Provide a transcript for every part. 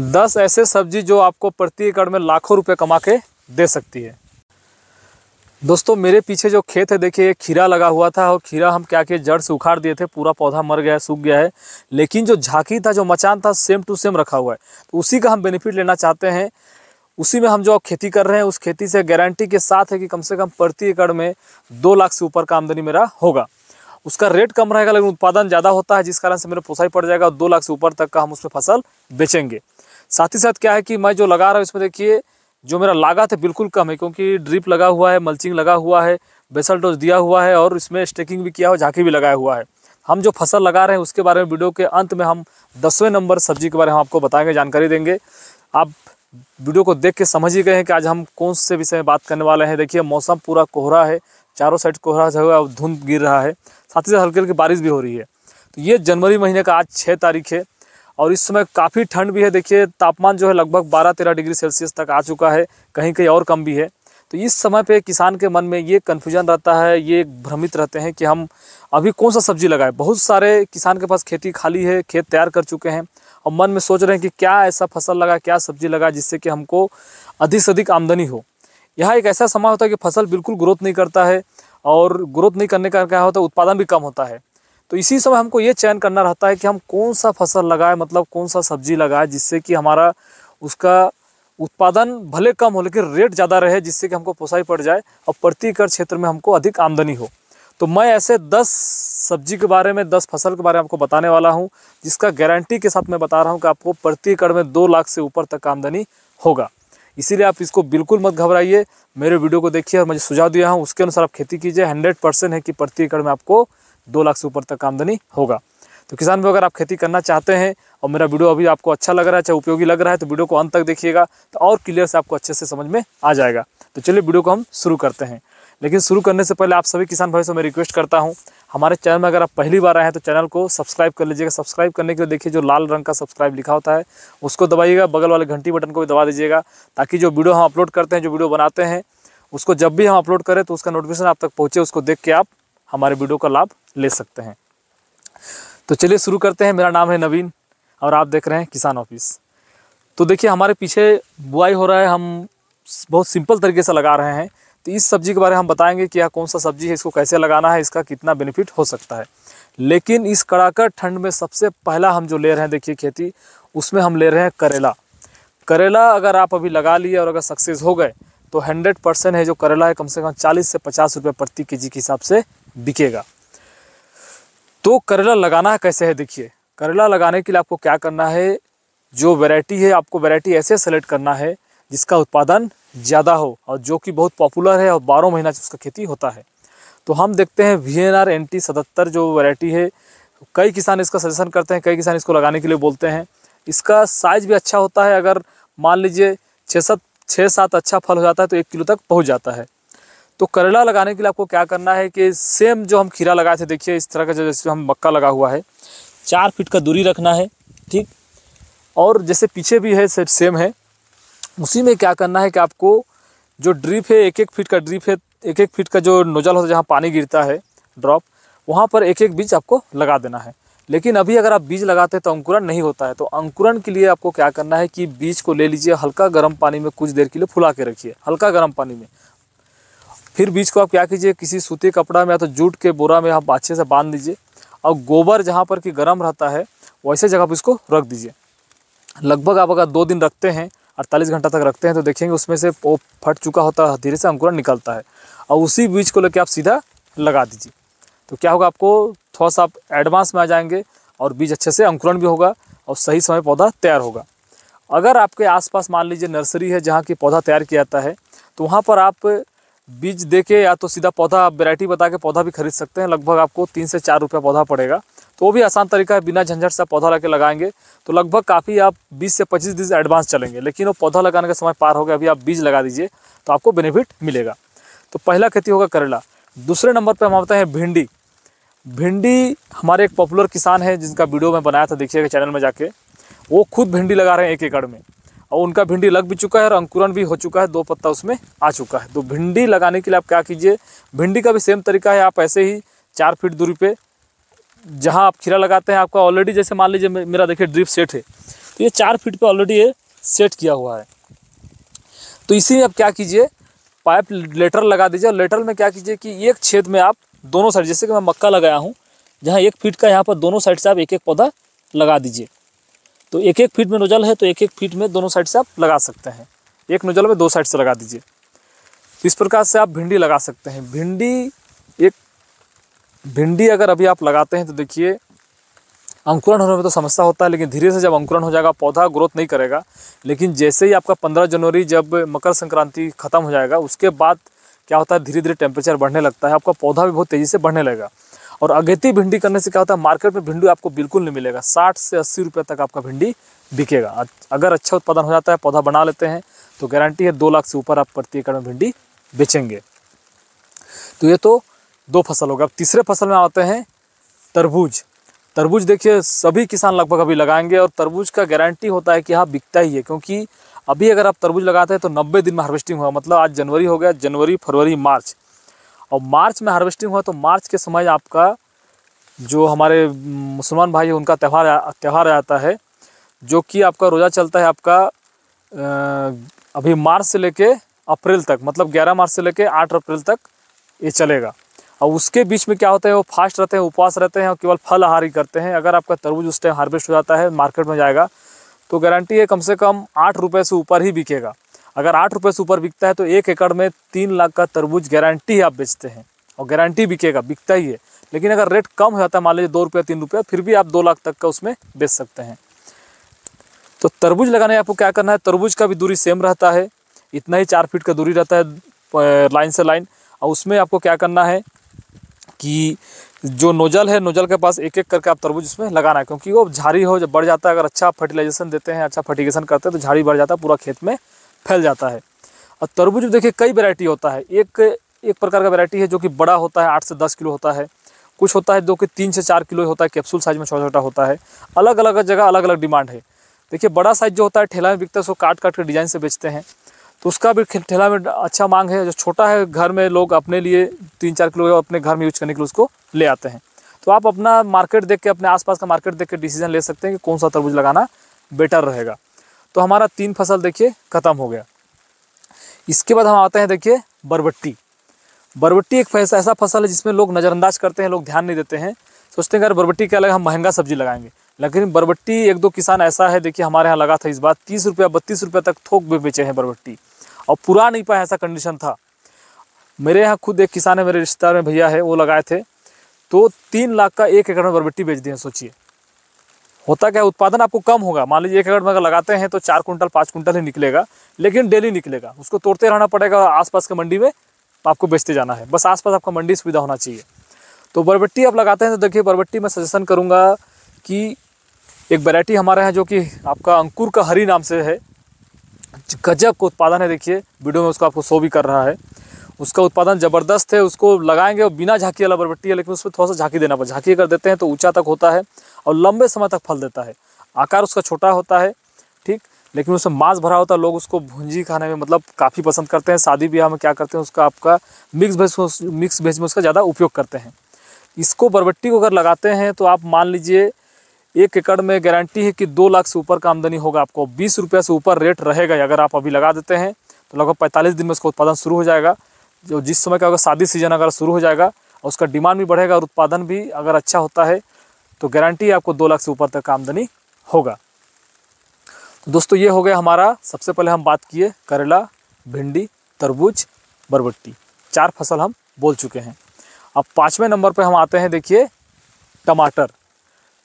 दस ऐसे सब्जी जो आपको प्रति एकड़ में लाखों रुपए कमा के दे सकती है दोस्तों मेरे पीछे जो खेत है देखिए खीरा लगा हुआ था और खीरा हम क्या किए जड़ से उखाड़ दिए थे पूरा पौधा मर गया है सूख गया है लेकिन जो झाकी था जो मचान था सेम टू सेम रखा हुआ है तो उसी का हम बेनिफिट लेना चाहते हैं उसी में हम जो खेती कर रहे हैं उस खेती से गारंटी के साथ है कि कम से कम प्रति एकड़ में दो लाख से ऊपर का आमदनी मेरा होगा उसका रेट कम रहेगा लेकिन उत्पादन ज़्यादा होता है जिस कारण से मेरे पोसाई पड़ जाएगा दो लाख से ऊपर तक का हम उसमें फसल बेचेंगे साथ ही साथ क्या है कि मैं जो लगा रहा हूँ इसमें देखिए जो मेरा लागत है बिल्कुल कम है क्योंकि ड्रिप लगा हुआ है मल्चिंग लगा हुआ है बेसल डोज दिया हुआ है और इसमें स्टेकिंग भी किया हुआ झांकी भी लगाया हुआ है हम जो फसल लगा रहे हैं उसके बारे में वीडियो के अंत में हम दसवें नंबर सब्जी के बारे में आपको बताएंगे जानकारी देंगे आप वीडियो को देख के समझ ही गए हैं कि आज हम कौन से विषय में बात करने वाले हैं देखिए मौसम पूरा कोहरा है चारों साइड कोहरा हुआ और धुंध गिर रहा है साथ ही साथ हल्की हल्की बारिश भी हो रही है तो ये जनवरी महीने का आज छः तारीख है और इस समय काफ़ी ठंड भी है देखिए तापमान जो है लगभग बारह तेरह डिग्री सेल्सियस तक आ चुका है कहीं कहीं और कम भी है तो इस समय पे किसान के मन में ये कन्फ्यूजन रहता है ये भ्रमित रहते हैं कि हम अभी कौन सा सब्जी लगाएं बहुत सारे किसान के पास खेती खाली है खेत तैयार कर चुके हैं और मन में सोच रहे हैं कि क्या ऐसा फसल लगा क्या सब्जी लगा जिससे कि हमको अधिक से अधिक आमदनी हो यहाँ एक ऐसा समय होता है कि फसल बिल्कुल ग्रोथ नहीं करता है और ग्रोथ नहीं करने का क्या होता है उत्पादन भी कम होता है तो इसी समय हमको ये चयन करना रहता है कि हम कौन सा फसल लगाए मतलब कौन सा सब्जी लगाएं जिससे कि हमारा उसका उत्पादन भले कम हो लेकिन रेट ज़्यादा रहे जिससे कि हमको पोसाई पड़ जाए और प्रति एकड़ क्षेत्र में हमको अधिक आमदनी हो तो मैं ऐसे 10 सब्जी के बारे में 10 फसल के बारे में आपको बताने वाला हूं जिसका गारंटी के साथ मैं बता रहा हूं कि आपको प्रति एकड़ में दो लाख से ऊपर तक आमदनी होगा इसीलिए आप इसको बिल्कुल मत घबराइए मेरे वीडियो को देखिए और मुझे सुझाव दिया हूँ उसके अनुसार आप खेती कीजिए हंड्रेड परसेंट है कि प्रति एकड़ में आपको दो लाख से ऊपर तक आमदनी होगा तो किसान भाई अगर आप खेती करना चाहते हैं और मेरा वीडियो अभी आपको अच्छा लग रहा है चाहे उपयोगी लग रहा है तो वीडियो को अंत तक देखिएगा तो और क्लियर से आपको अच्छे से समझ में आ जाएगा तो चलिए वीडियो को हम शुरू करते हैं लेकिन शुरू करने से पहले आप सभी किसान भाई से मैं रिक्वेस्ट करता हूँ हमारे चैनल में अगर आप पहली बार आए हैं तो चैनल को सब्सक्राइब कर लीजिएगा सब्सक्राइब करने के लिए देखिए जो लाल रंग का सब्सक्राइब लिखा होता है उसको दबाइएगा बगल वाले घंटी बटन को भी दबा दीजिएगा ताकि जो वीडियो हम अपलोड करते हैं जो वीडियो बनाते हैं उसको जब भी हम अपलोड करें तो उसका नोटिफिकेशन आप तक पहुँचे उसको देख के आप हमारे वीडियो का लाभ ले सकते हैं तो चलिए शुरू करते हैं मेरा नाम है नवीन और आप देख रहे हैं किसान ऑफिस तो देखिए हमारे पीछे बुआई हो रहा है हम बहुत सिंपल तरीके से लगा रहे हैं तो इस सब्जी के बारे में हम बताएंगे कि यह कौन सा सब्जी है इसको कैसे लगाना है इसका कितना बेनिफिट हो सकता है लेकिन इस कड़ाकर ठंड में सबसे पहला हम जो ले रहे हैं देखिए खेती उसमें हम ले रहे हैं करेला करेला अगर आप अभी लगा लिए और अगर सक्सेस हो गए तो हंड्रेड परसेंट है जो करेला है कम से कम चालीस से पचास रुपये प्रति के जी के हिसाब से बिकेगा तो करेला लगाना कैसे है देखिए करेला लगाने के लिए आपको क्या करना है जो वैरायटी है आपको वैरायटी ऐसे सेलेक्ट करना है जिसका उत्पादन ज़्यादा हो और जो कि बहुत पॉपुलर है और बारह महीना उसका खेती होता है तो हम देखते हैं V N R N T सतहत्तर जो वैरायटी है कई किसान इसका सजेशन करते हैं कई किसान इसको लगाने के लिए बोलते हैं इसका साइज़ भी अच्छा होता है अगर मान लीजिए छः सात छः सात अच्छा फल हो जाता है तो एक किलो तक पहुँच जाता है तो करेला लगाने के लिए आपको क्या करना है कि सेम जो हम खीरा लगाए थे देखिए इस तरह का जो जैसे हम मक्का लगा हुआ है चार फीट का दूरी रखना है ठीक और जैसे पीछे भी है सेम है उसी में क्या करना है कि आपको जो ड्रिप है एक एक फीट का ड्रिप है एक एक फीट का जो नोजल होता है जहाँ पानी गिरता है ड्रॉप वहाँ पर एक एक बीज आपको लगा देना है लेकिन अभी अगर आप बीज लगाते हैं तो अंकुरण नहीं होता है तो अंकुरण के लिए आपको क्या करना है कि बीज को ले लीजिए हल्का गर्म पानी में कुछ देर के लिए फुला के रखिए हल्का गर्म पानी में फिर बीज को आप क्या कीजिए किसी सूती कपड़ा में या तो जूट के बोरा में आप अच्छे से बांध दीजिए और गोबर जहाँ पर कि गर्म रहता है वैसे जगह पर इसको रख दीजिए लगभग आप अगर दो दिन रखते हैं अड़तालीस घंटा तक रखते हैं तो देखेंगे उसमें से वो फट चुका होता है धीरे से अंकुरण निकलता है और उसी बीज को लेकर आप सीधा लगा दीजिए तो क्या होगा आपको थोड़ा सा आप एडवांस में आ जाएंगे और बीज अच्छे से अंकुरण भी होगा और सही समय पौधा तैयार होगा अगर आपके आसपास मान लीजिए नर्सरी है जहाँ की पौधा तैयार किया जाता है तो वहाँ पर आप बीज दे के या तो सीधा पौधा आप वेराइटी बता के पौधा भी खरीद सकते हैं लगभग आपको तीन से चार रुपया पौधा पड़ेगा तो वो भी आसान तरीका है बिना झंझट से पौधा लगा लगाएंगे तो लगभग काफ़ी आप 20 से 25 दिन एडवांस चलेंगे लेकिन वो पौधा लगाने का समय पार हो गया अभी आप बीज लगा दीजिए तो आपको बेनिफिट मिलेगा तो पहला खेती होगा करेला दूसरे नंबर पर हम आते हैं भिंडी भिंडी हमारे एक पॉपुलर किसान है जिनका वीडियो मैं बनाया था देखिएगा चैनल में जाके वो खुद भिंडी लगा रहे हैं एक एकड़ में और उनका भिंडी लग भी चुका है और अंकुरन भी हो चुका है दो पत्ता उसमें आ चुका है तो भिंडी लगाने के लिए आप क्या कीजिए भिंडी का भी सेम तरीका है आप ऐसे ही चार फीट दूरी पे जहाँ आप खीरा लगाते हैं आपका ऑलरेडी जैसे मान लीजिए मेरा देखिए ड्रिप सेट है तो ये चार फीट पर ऑलरेडी ये सेट किया हुआ है तो इसी में आप क्या कीजिए पाइप लेटर लगा दीजिए और लेटर में क्या कीजिए कि एक छेद में आप दोनों साइड जैसे कि मैं मक्का लगाया हूँ जहाँ एक फीट का यहाँ पर दोनों साइड से आप एक एक पौधा लगा दीजिए तो एक एक फीट में नोजल है तो एक एक फीट में दोनों साइड से आप लगा सकते हैं एक नोजल में दो साइड से लगा दीजिए इस प्रकार से आप भिंडी लगा सकते हैं भिंडी एक भिंडी अगर अभी आप लगाते हैं तो देखिए अंकुरण होने में तो समस्या होता है लेकिन धीरे से जब अंकुरण हो जाएगा पौधा ग्रोथ नहीं करेगा लेकिन जैसे ही आपका पंद्रह जनवरी जब मकर संक्रांति खत्म हो जाएगा उसके बाद क्या होता है धीरे धीरे टेम्परेचर बढ़ने लगता है आपका पौधा भी बहुत तेज़ी से बढ़ने लगेगा और अगेती भिंडी करने से क्या होता है मार्केट में भिंडी आपको बिल्कुल नहीं मिलेगा साठ से अस्सी रुपये तक आपका भिंडी बिकेगा अगर अच्छा उत्पादन हो जाता है पौधा बना लेते हैं तो गारंटी है दो लाख से ऊपर आप प्रति एकड़ में भिंडी बेचेंगे तो ये तो दो फसल हो गए अब तीसरे फसल में आते हैं तरबूज तरबूज देखिए सभी किसान लगभग अभी लगाएंगे और तरबूज का गारंटी होता है कि हाँ बिकता ही है क्योंकि अभी अगर आप तरबूज लगाते हैं तो नब्बे दिन में हार्वेस्टिंग हुआ मतलब आज जनवरी हो गया जनवरी फरवरी मार्च और मार्च में हार्वेस्टिंग हुआ तो मार्च के समय आपका जो हमारे मुसलमान भाई हैं उनका त्यौहार त्यौहार आता है जो कि आपका रोज़ा चलता है आपका अभी मार्च से लेके अप्रैल तक मतलब 11 मार्च से लेके 8 अप्रैल तक ये चलेगा और उसके बीच में क्या होता है वो फास्ट रहते हैं उपवास रहते हैं और केवल फल आहार ही करते हैं अगर आपका तरबूज उस टाइम हार्वेस्ट हो जाता है मार्केट में जाएगा तो गारंटी है कम से कम आठ रुपये से ऊपर ही बिकेगा अगर आठ रुपये से ऊपर बिकता है तो एक एकड़ में तीन लाख का तरबूज गारंटी ही आप बेचते हैं और गारंटी बिकेगा बिकता ही है लेकिन अगर रेट कम हो जाता है मान लीजिए दो रुपया तीन रुपया फिर भी आप दो लाख तक का उसमें बेच सकते हैं तो तरबूज लगाने आपको क्या करना है तरबूज का भी दूरी सेम रहता है इतना ही चार फीट का दूरी रहता है लाइन से लाइन और उसमें आपको क्या करना है कि जो नोजल है नोजल के पास एक एक करके आप तरबूज उसमें लगाना है क्योंकि वो झाड़ी हो जब बढ़ जाता है अगर अच्छा फर्टिलाइजेशन देते हैं अच्छा फर्टिगेशन करते हैं तो झाड़ी बढ़ जाता है पूरा खेत में फैल जाता है और तरबूज देखिए कई वैरायटी होता है एक एक प्रकार का वैरायटी है जो कि बड़ा होता है आठ से दस किलो होता है कुछ होता है जो कि तीन से चार किलो होता है कैप्सूल साइज़ में छोटा छोटा होता है अलग अलग जगह अलग अलग डिमांड है देखिए बड़ा साइज़ जो होता है ठेला में बिकता है उसको काट काट के डिज़ाइन से बेचते हैं तो उसका भी ठेला में अच्छा मांग है जो छोटा है घर में लोग अपने लिए तीन चार किलो अपने घर में यूज करने के लिए उसको ले आते हैं तो आप अपना मार्केट देख के अपने आसपास का मार्केट देख के डिसीजन ले सकते हैं कि कौन सा तरबूज लगाना बेटर रहेगा तो हमारा तीन फसल देखिए ख़त्म हो गया इसके बाद हम आते हैं देखिए बरबट्टी बरबट्टी एक ऐसा ऐसा फसल है जिसमें लोग नज़रअंदाज करते हैं लोग ध्यान नहीं देते हैं सोचते हैं अगर बरबट्टी क्या लगा हम महंगा सब्जी लगाएंगे लेकिन बरबट्टी एक दो किसान ऐसा है देखिए हमारे यहाँ लगा था इस बार तीस रुपया बत्तीस रुपया तक थोक भी बेचे हैं बरबट्टी और पूरा नहीं पाया ऐसा कंडीशन था मेरे यहाँ खुद एक किसान है मेरे रिश्तेदार में भैया है वो लगाए थे तो तीन लाख का एक एकड़ में बरबट्टी बेच दिए सोचिए होता क्या है उत्पादन आपको कम होगा मान लीजिए एक एकड़ में अगर लगाते हैं तो चार कुंटल पाँच कुंटल ही निकलेगा लेकिन डेली निकलेगा उसको तोड़ते रहना पड़ेगा आसपास के मंडी में आपको बेचते जाना है बस आसपास आपका मंडी सुविधा होना चाहिए तो बरबट्टी आप लगाते हैं तो देखिए बरबट्टी मैं सजेशन करूँगा कि एक वैरायटी हमारे यहाँ जो कि आपका अंकुर का हरी नाम से है गजब का उत्पादन है देखिए वीडियो में उसको आपको शो भी कर रहा है उसका उत्पादन ज़बरदस्त है उसको लगाएंगे और बिना झांकी वाला बरबट्टी है लेकिन उसमें थोड़ा सा झांकी देना पड़ता झांकी कर देते हैं तो ऊँचा तक होता है और लंबे समय तक फल देता है आकार उसका छोटा होता है ठीक लेकिन उसमें मांस भरा होता है लोग उसको भुंजी खाने में मतलब काफ़ी पसंद करते हैं शादी ब्याह में क्या करते हैं उसका आपका मिक्स भेज मिक्स वेज में उसका ज़्यादा उपयोग करते हैं इसको बरबट्टी को अगर लगाते हैं तो आप मान लीजिए एक एकड़ में गारंटी है कि दो लाख से ऊपर का आमदनी होगा आपको बीस रुपये से ऊपर रेट रहेगा अगर आप अभी लगा देते हैं तो लगभग पैंतालीस दिन में उसका उत्पादन शुरू हो जाएगा जो जिस समय का अगर शादी सीजन अगर शुरू हो जाएगा और उसका डिमांड भी बढ़ेगा और उत्पादन भी अगर अच्छा होता है तो गारंटी आपको दो लाख से ऊपर तक आमदनी होगा तो दोस्तों ये हो गया हमारा सबसे पहले हम बात किए करेला भिंडी तरबूज बरबट्टी चार फसल हम बोल चुके हैं अब पाँचवें नंबर पर हम आते हैं देखिए टमाटर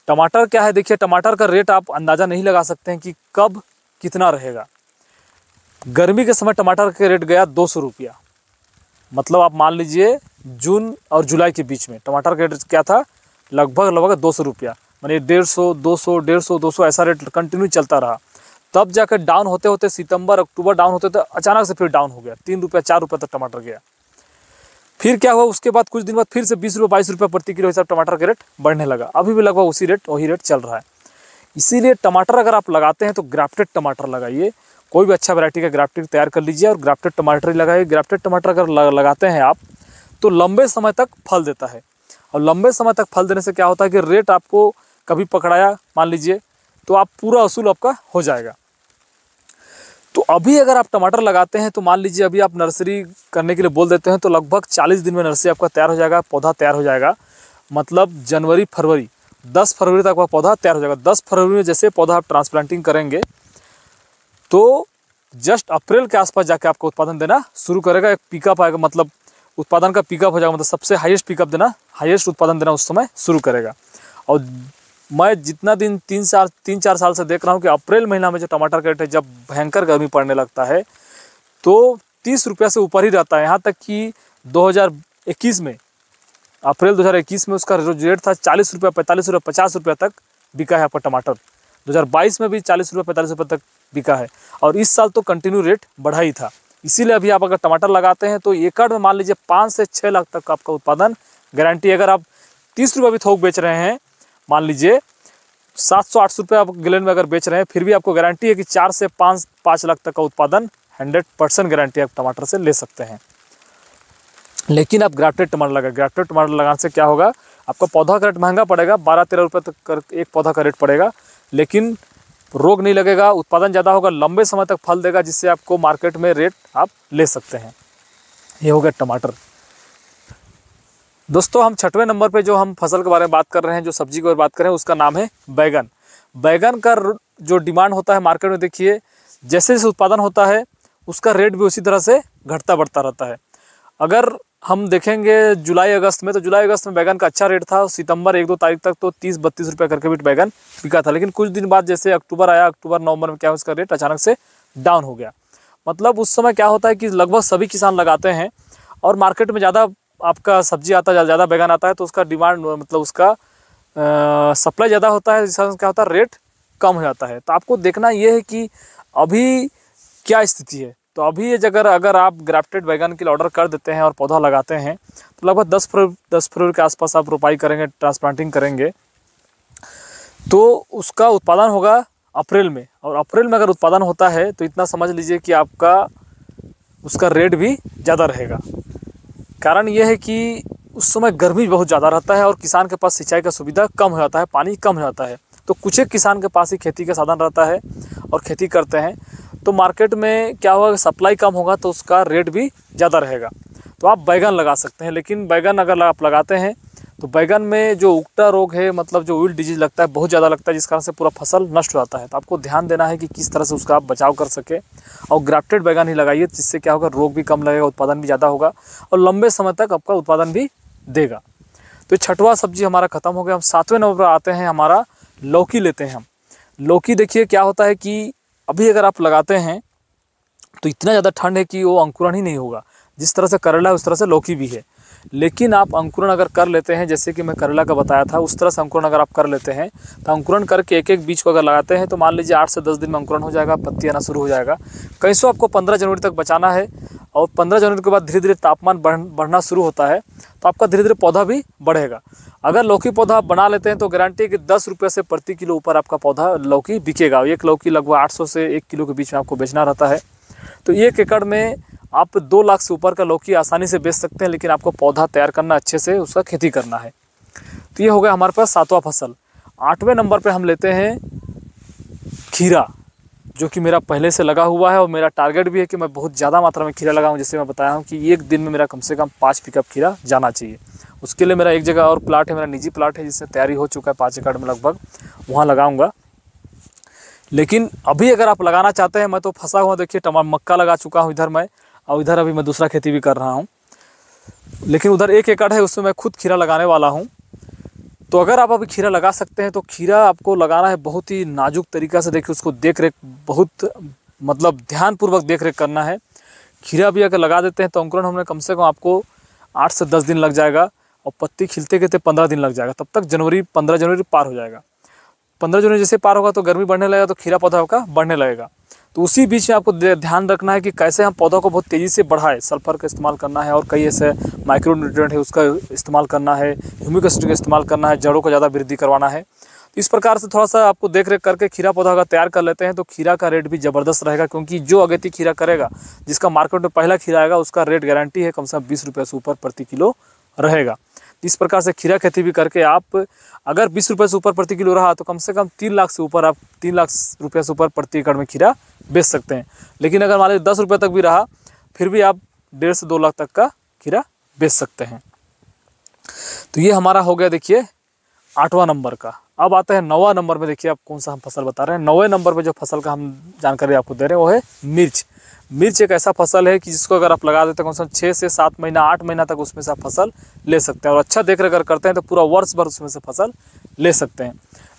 टमाटर क्या है देखिए टमाटर का रेट आप अंदाज़ा नहीं लगा सकते हैं कि कब कितना रहेगा गर्मी के समय टमाटर के रेट गया दो सौ रुपया मतलब आप मान लीजिए जून और जुलाई के बीच में टमाटर का रेट क्या था लगभग लगभग दो सौ रुपया मैंने मतलब डेढ़ सौ दो सौ डेढ़ सौ दो सौ ऐसा रेट कंटिन्यू चलता रहा तब जाकर डाउन होते होते सितंबर अक्टूबर डाउन होते होते अचानक से फिर डाउन हो गया तीन रुपया चार रुपया तक टमाटर गया फिर क्या हुआ उसके बाद कुछ दिन बाद फिर से बीस रुपये बाईस रुपये प्रति किलो हिसाब टमाटर का रेट बढ़ने लगा अभी भी लगभग उसी रेट वही रेट चल रहा है इसीलिए टमाटर अगर आप लगाते हैं तो ग्राफ्टेड टमाटर लगाइए कोई भी अच्छा वैरायटी का ग्राफ्टेड तैयार कर लीजिए और ग्राफ्टेड टमाटर ही लगाइए ग्राफ्टेड टमाटर अगर लगाते हैं आप तो लंबे समय तक फल देता है और लंबे समय तक फल देने से क्या होता है कि रेट आपको कभी पकड़ाया मान लीजिए तो आप पूरा असूल आपका हो जाएगा तो अभी अगर आप टमाटर लगाते हैं तो मान लीजिए अभी आप नर्सरी करने के लिए बोल देते हैं तो लगभग 40 दिन में नर्सरी आपका तैयार हो जाएगा पौधा तैयार हो जाएगा मतलब जनवरी फरवरी 10 फरवरी तक आपका पौधा तैयार हो जाएगा 10 फरवरी में जैसे पौधा आप ट्रांसप्लांटिंग करेंगे तो जस्ट अप्रैल के आसपास जाके आपको उत्पादन देना शुरू करेगा एक पिकअप आएगा मतलब उत्पादन का पिकअप हो जाएगा मतलब सबसे हाईएस्ट पिकअप देना हाईएस्ट उत्पादन देना उस समय शुरू करेगा और मैं जितना दिन तीन साल तीन चार साल से देख रहा हूँ कि अप्रैल महीना में जो टमाटर का रेट है जब भयंकर गर्मी पड़ने लगता है तो तीस रुपये से ऊपर ही रहता है यहाँ तक कि दो में अप्रैल दो में उसका जो रेट था चालीस रुपये पैंतालीस रुपये पचास रुपये तक बिका है आपका टमाटर 2022 में भी चालीस रुपये पैंतालीस रुपये तक बिका है और इस साल तो कंटिन्यू रेट बढ़ा ही था इसीलिए अभी आप अगर टमाटर लगाते हैं तो एकड़ में मान लीजिए पाँच से छः लाख तक का आपका उत्पादन गारंटी अगर आप तीस रुपये भी थोक बेच रहे हैं मान लीजिए सात सौ आठ सौ रुपये आप गलेन में अगर बेच रहे हैं फिर भी आपको गारंटी है कि चार से पाँच पाँच लाख तक का उत्पादन हंड्रेड परसेंट गारंटी आप टमाटर से ले सकते हैं लेकिन आप ग्राफ्टेड टमाटर लगा ग्राफ्टेड टमाटर लगाने से क्या होगा आपका पौधा का रेट महंगा पड़ेगा बारह तेरह रुपये तक एक पौधा का रेट पड़ेगा लेकिन रोग नहीं लगेगा उत्पादन ज़्यादा होगा लंबे समय तक फल देगा जिससे आपको मार्केट में रेट आप ले सकते हैं ये हो गया टमाटर दोस्तों हम छठवें नंबर पे जो हम फसल के बारे में बात कर रहे हैं जो सब्जी के बारे में बात कर रहे हैं उसका नाम है बैगन बैगन का जो डिमांड होता है मार्केट में देखिए जैसे जैसे उत्पादन होता है उसका रेट भी उसी तरह से घटता बढ़ता रहता है अगर हम देखेंगे जुलाई अगस्त में तो जुलाई अगस्त में बैगन का अच्छा रेट था सितंबर एक दो तारीख तक तो तीस बत्तीस रुपये करके भी बैगन बिका था लेकिन कुछ दिन बाद जैसे अक्टूबर आया अक्टूबर नवंबर में क्या उसका रेट अचानक से डाउन हो गया मतलब उस समय क्या होता है कि लगभग सभी किसान लगाते हैं और मार्केट में ज़्यादा आपका सब्जी आता है ज़्यादा बैगन आता है तो उसका डिमांड मतलब उसका सप्लाई ज़्यादा होता है जिस क्या होता है रेट कम हो जाता है तो आपको देखना ये है कि अभी क्या स्थिति है तो अभी ये जगह अगर आप ग्राफ्टेड बैगन के लिए ऑर्डर कर देते हैं और पौधा लगाते हैं तो लगभग दस फरवरी दस फरवरी के आसपास आप रोपाई करेंगे ट्रांसप्लांटिंग करेंगे तो उसका उत्पादन होगा अप्रैल में और अप्रैल में अगर उत्पादन होता है तो इतना समझ लीजिए कि आपका उसका रेट भी ज़्यादा रहेगा कारण यह है कि उस समय गर्मी बहुत ज़्यादा रहता है और किसान के पास सिंचाई का सुविधा कम हो जाता है पानी कम हो जाता है तो कुछ एक किसान के पास ही खेती का साधन रहता है और खेती करते हैं तो मार्केट में क्या होगा सप्लाई कम होगा तो उसका रेट भी ज़्यादा रहेगा तो आप बैगन लगा सकते हैं लेकिन बैगन अगर आप लगाते हैं तो बैगन में जो उगटा रोग है मतलब जो विल डिजीज लगता है बहुत ज़्यादा लगता है जिस कारण से पूरा फसल नष्ट हो जाता है तो आपको ध्यान देना है कि किस तरह से उसका आप बचाव कर सके और ग्राफ्टेड बैगन ही लगाइए जिससे क्या होगा रोग भी कम लगेगा उत्पादन भी ज़्यादा होगा और लंबे समय तक आपका उत्पादन भी देगा तो छठवा सब्जी हमारा ख़त्म हो गया हम सातवें नंबर पर आते हैं हमारा लौकी लेते हैं हम लौकी देखिए क्या होता है कि अभी अगर आप लगाते हैं तो इतना ज़्यादा ठंड है कि वो अंकुरण ही नहीं होगा जिस तरह से करेला है उस तरह से लौकी भी है लेकिन आप अंकुरण अगर कर लेते हैं जैसे कि मैं करेला का बताया था उस तरह से अंकुरण अगर आप कर लेते हैं तो अंकुरण करके एक एक बीज को अगर लगाते हैं तो मान लीजिए आठ से दस दिन में अंकुरण हो जाएगा पत्ती आना शुरू हो जाएगा कैसे आपको पंद्रह जनवरी तक बचाना है और पंद्रह जनवरी के बाद धीरे धीरे तापमान बढ़ बढ़ना शुरू होता है तो आपका धीरे धीरे पौधा भी बढ़ेगा अगर लौकी पौधा आप बना लेते हैं तो गारंटी कि दस रुपये से प्रति किलो ऊपर आपका पौधा लौकी बिकेगा एक लौकी लगभग आठ सौ से एक किलो के बीच में आपको बेचना रहता है तो एक एकड़ में आप दो लाख से ऊपर का लौकी आसानी से बेच सकते हैं लेकिन आपको पौधा तैयार करना अच्छे से उसका खेती करना है तो ये हो गया हमारे पास सातवां फसल आठवें नंबर पर हम लेते हैं खीरा जो कि मेरा पहले से लगा हुआ है और मेरा टारगेट भी है कि मैं बहुत ज़्यादा मात्रा में खीरा लगाऊँ जैसे मैं बताया हूँ कि एक दिन में मेरा कम से कम पाँच पिकअप खीरा जाना चाहिए उसके लिए मेरा एक जगह और प्लाट है मेरा निजी प्लाट है जिससे तैयारी हो चुका है पाँच एकड़ में लगभग वहाँ लगाऊँगा लेकिन अभी अगर आप लगाना चाहते हैं मैं तो फंसा हुआ देखिए टमा मक्का लगा चुका हूँ इधर मैं और इधर अभी मैं दूसरा खेती भी कर रहा हूँ लेकिन उधर एक एकड़ है उसमें मैं खुद खीरा लगाने वाला हूँ तो अगर आप अभी खीरा लगा सकते हैं तो खीरा आपको लगाना है बहुत ही नाजुक तरीका से देखिए उसको देख रेख बहुत मतलब ध्यानपूर्वक देख रेख करना है खीरा भी अगर लगा देते हैं तो अंकुरण हमने कम से कम आपको आठ से दस दिन लग जाएगा और पत्ती खिलते खिलते पंद्रह दिन लग जाएगा तब तक जनवरी पंद्रह जनवरी पार हो जाएगा पंद्रह जनवरी जैसे पार होगा तो गर्मी बढ़ने लगेगा तो खीरा पौधा आपका बढ़ने लगेगा तो उसी बीच में आपको ध्यान रखना है कि कैसे हम पौधों को बहुत तेज़ी से बढ़ाएं सल्फर का इस्तेमाल करना है और कई ऐसे माइक्रो न्यूट्रिएंट है उसका इस्तेमाल करना है ह्यूमिक एसिड का इस्तेमाल करना है जड़ों को ज़्यादा वृद्धि करवाना है तो इस प्रकार से थोड़ा सा आपको देख रेख करके खीरा पौधा का तैयार कर लेते हैं तो खीरा का रेट भी ज़बरदस्त रहेगा क्योंकि जो अगेती खीरा करेगा जिसका मार्केट में पहला खीरा आएगा उसका रेट गारंटी है कम से कम बीस रुपये से ऊपर प्रति किलो रहेगा तो इस प्रकार से खीरा खेती भी करके आप अगर बीस रुपये से ऊपर प्रति किलो रहा तो कम से कम तीन लाख से ऊपर आप तीन लाख रुपये से ऊपर प्रति एकड़ में खीरा बेच सकते हैं लेकिन अगर मान लीजिए दस रुपये तक भी रहा फिर भी आप डेढ़ से दो लाख तक का खीरा बेच सकते हैं तो ये हमारा हो गया देखिए आठवां नंबर का अब आता है नवा नंबर में देखिए आप कौन सा हम फसल बता रहे हैं नवे नंबर में जो फसल का हम जानकारी आपको दे रहे हैं वो है मिर्च मिर्च एक ऐसा फसल है कि जिसको अगर आप लगा देते हैं कम से कम छः से सात महीना आठ महीना तक उसमें से आप फसल ले सकते हैं और अच्छा देख रेख अगर करते हैं तो पूरा वर्ष भर उसमें से फसल ले सकते हैं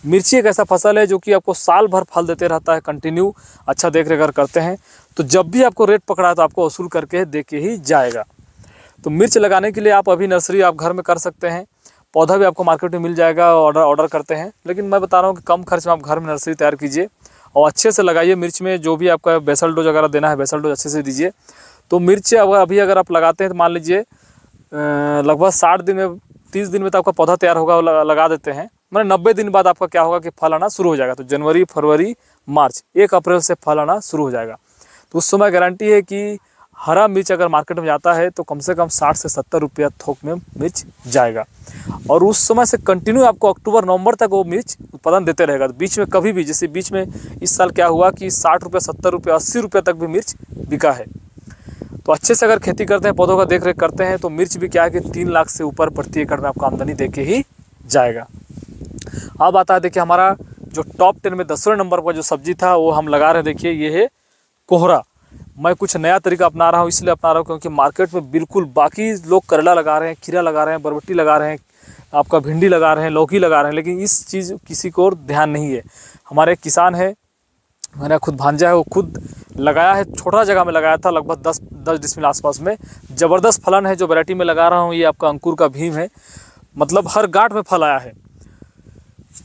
मिर्ची एक ऐसा फसल है जो कि आपको साल भर फल देते रहता है कंटिन्यू अच्छा देख रेख करते हैं तो जब भी आपको रेट पकड़ा तो आपको वसूल करके दे के ही जाएगा तो मिर्च लगाने के लिए आप अभी नर्सरी आप घर में कर सकते हैं पौधा भी आपको मार्केट में मिल जाएगा ऑर्डर ऑर्डर करते हैं लेकिन मैं बता रहा हूँ कि कम खर्च में आप घर में नर्सरी तैयार कीजिए और अच्छे से लगाइए मिर्च में जो भी आपका बेसल डोज वगैरह देना है बेसल डोज अच्छे से दीजिए तो मिर्च अगर अभी अगर आप लगाते हैं तो मान लीजिए लगभग साठ दिन में तीस दिन में तो आपका पौधा तैयार होगा लगा देते हैं मतलब नब्बे दिन बाद आपका क्या होगा कि फल आना शुरू हो जाएगा तो जनवरी फरवरी मार्च एक अप्रैल से फल आना शुरू हो जाएगा तो उस समय गारंटी है कि हरा मिर्च अगर मार्केट में जाता है तो कम से कम साठ से सत्तर रुपया थोक में मिर्च जाएगा और उस समय से कंटिन्यू आपको अक्टूबर नवंबर तक वो मिर्च उत्पादन देते रहेगा तो बीच में कभी भी जैसे बीच में इस साल क्या हुआ कि साठ रुपया सत्तर रुपया अस्सी रुपया तक भी मिर्च बिका है तो अच्छे से अगर खेती करते हैं पौधों का देख रेख करते हैं तो मिर्च भी क्या है कि तीन लाख से ऊपर प्रति एकड़ में आपको आमदनी दे ही जाएगा अब आता है देखिए हमारा जो टॉप टेन में दसवें नंबर पर जो सब्जी था वो हम लगा रहे हैं देखिए ये है कोहरा मैं कुछ नया तरीका अपना रहा हूँ इसलिए अपना रहा हूँ क्योंकि मार्केट में बिल्कुल बाकी लोग करेला लगा रहे हैं खीरा लगा रहे हैं बरबट्टी लगा रहे हैं आपका भिंडी लगा रहे हैं लौकी लगा रहे हैं लेकिन इस चीज़ किसी को और ध्यान नहीं है हमारे किसान है मैंने खुद भांजा है वो खुद लगाया है छोटा जगह में लगाया था लगभग दस दस डिस्मिल आसपास में ज़बरदस्त फलन है जो वैरायटी में लगा रहा हूँ ये आपका अंकुर का भीम है मतलब हर गांठ में फल आया है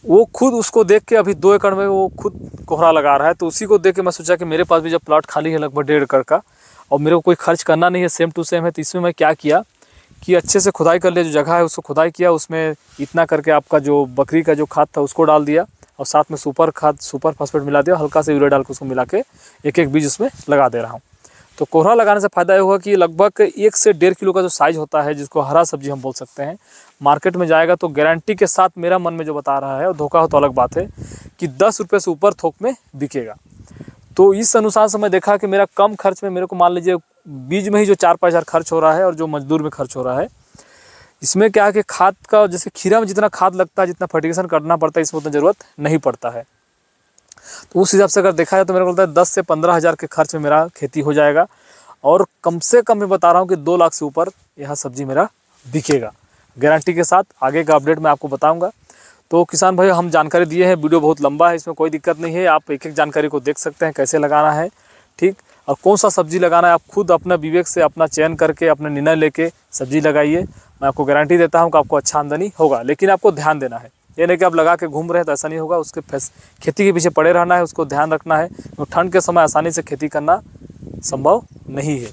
वो खुद उसको देख के अभी दो एकड़ में वो खुद कोहरा लगा रहा है तो उसी को देख के मैं सोचा कि मेरे पास भी जब प्लाट खाली है लगभग डेढ़ एकड़ का और मेरे को कोई खर्च करना नहीं है सेम टू सेम है तो इसमें मैं क्या किया कि अच्छे से खुदाई कर लिया जो जगह है उसको खुदाई किया उसमें इतना करके आपका जो बकरी का जो खाद था उसको डाल दिया और साथ में सुपर खाद सुपर फॉस्फेट मिला दिया हल्का से यूरिया डाल के उसको मिला के एक एक बीज उसमें लगा दे रहा हूँ तो कोहरा लगाने से फ़ायदा ये होगा कि लगभग एक से डेढ़ किलो का जो साइज़ होता है जिसको हरा सब्जी हम बोल सकते हैं मार्केट में जाएगा तो गारंटी के साथ मेरा मन में जो बता रहा है और धोखा हो तो अलग बात है कि दस रुपये से ऊपर थोक में बिकेगा तो इस अनुसार से मैं देखा कि मेरा कम खर्च में मेरे को मान लीजिए बीज में ही जो चार पाँच हज़ार खर्च हो रहा है और जो मजदूर में खर्च हो रहा है इसमें क्या है कि खाद का जैसे खीरा में जितना खाद लगता है जितना फर्टिगेशन करना पड़ता है इसमें उतना ज़रूरत नहीं पड़ता है तो उस हिसाब से अगर देखा जाए तो मेरे को लगता है दस से पंद्रह हज़ार के खर्च में मेरा खेती हो जाएगा और कम से कम मैं बता रहा हूँ कि दो लाख से ऊपर यह सब्जी मेरा बिकेगा गारंटी के साथ आगे का अपडेट मैं आपको बताऊँगा तो किसान भाई हम जानकारी दिए हैं वीडियो बहुत लंबा है इसमें कोई दिक्कत नहीं है आप एक एक जानकारी को देख सकते हैं कैसे लगाना है ठीक और कौन सा सब्जी लगाना है आप खुद अपना विवेक से अपना चयन करके अपना निर्णय लेके सब्जी लगाइए मैं आपको गारंटी देता हूँ कि आपको अच्छा आमदनी होगा लेकिन आपको ध्यान देना है ये नहीं कि आप लगा के घूम रहे हैं तो ऐसा नहीं होगा उसके खेती के पीछे पड़े रहना है उसको ध्यान रखना है तो ठंड के समय आसानी से खेती करना संभव नहीं है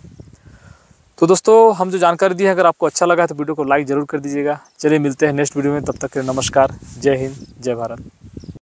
तो दोस्तों हम जो जानकारी दी है अगर आपको अच्छा लगा है तो वीडियो को लाइक ज़रूर कर दीजिएगा चलिए मिलते हैं नेक्स्ट वीडियो में तब तक के नमस्कार जय हिंद जय भारत